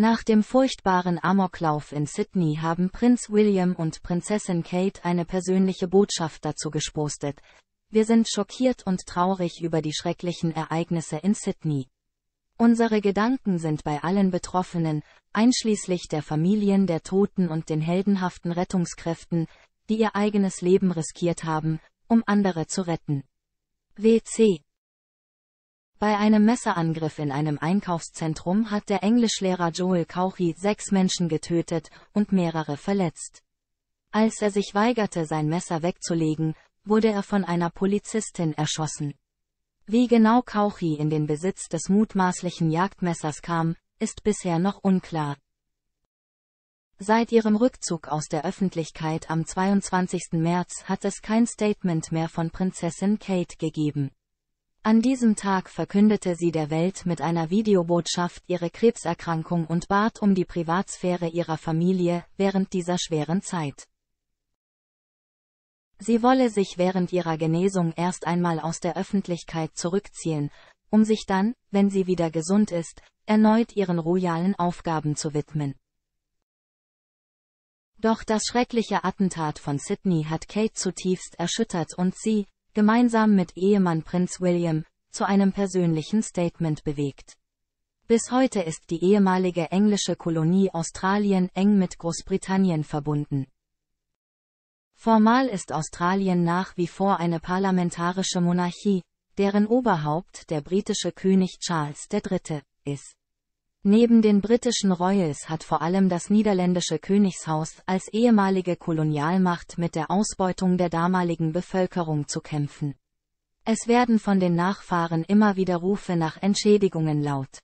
Nach dem furchtbaren Amoklauf in Sydney haben Prinz William und Prinzessin Kate eine persönliche Botschaft dazu gepostet. Wir sind schockiert und traurig über die schrecklichen Ereignisse in Sydney. Unsere Gedanken sind bei allen Betroffenen, einschließlich der Familien der Toten und den heldenhaften Rettungskräften, die ihr eigenes Leben riskiert haben, um andere zu retten. WC bei einem Messerangriff in einem Einkaufszentrum hat der Englischlehrer Joel Cauchy sechs Menschen getötet und mehrere verletzt. Als er sich weigerte, sein Messer wegzulegen, wurde er von einer Polizistin erschossen. Wie genau Cauchy in den Besitz des mutmaßlichen Jagdmessers kam, ist bisher noch unklar. Seit ihrem Rückzug aus der Öffentlichkeit am 22. März hat es kein Statement mehr von Prinzessin Kate gegeben. An diesem Tag verkündete sie der Welt mit einer Videobotschaft ihre Krebserkrankung und bat um die Privatsphäre ihrer Familie während dieser schweren Zeit. Sie wolle sich während ihrer Genesung erst einmal aus der Öffentlichkeit zurückziehen, um sich dann, wenn sie wieder gesund ist, erneut ihren royalen Aufgaben zu widmen. Doch das schreckliche Attentat von Sydney hat Kate zutiefst erschüttert und sie, gemeinsam mit Ehemann Prinz William, zu einem persönlichen Statement bewegt. Bis heute ist die ehemalige englische Kolonie Australien eng mit Großbritannien verbunden. Formal ist Australien nach wie vor eine parlamentarische Monarchie, deren Oberhaupt der britische König Charles III. ist. Neben den britischen Royals hat vor allem das niederländische Königshaus als ehemalige Kolonialmacht mit der Ausbeutung der damaligen Bevölkerung zu kämpfen. Es werden von den Nachfahren immer wieder Rufe nach Entschädigungen laut.